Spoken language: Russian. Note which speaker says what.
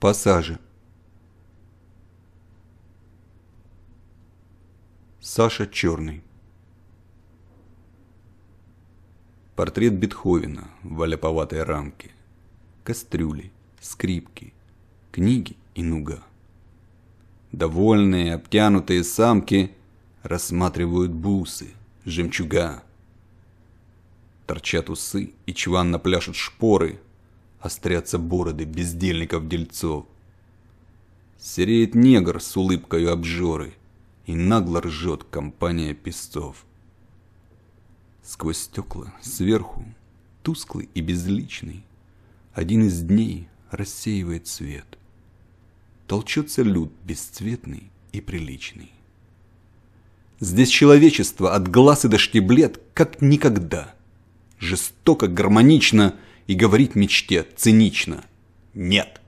Speaker 1: пассажи.
Speaker 2: Саша Черный Портрет Бетховена в аляповатой рамке. Кастрюли, скрипки, книги и нуга. Довольные, обтянутые самки рассматривают бусы, жемчуга. Торчат усы и чванно пляшут шпоры – острятся бороды бездельников-дельцов. Сереет негр с улыбкою обжоры и нагло ржет компания песцов. Сквозь стекла, сверху, тусклый и безличный, один из дней рассеивает свет. Толчется люд бесцветный и приличный. Здесь человечество от глаз и до штиблет, как никогда. Жестоко, гармонично – и говорить мечте цинично
Speaker 3: «нет».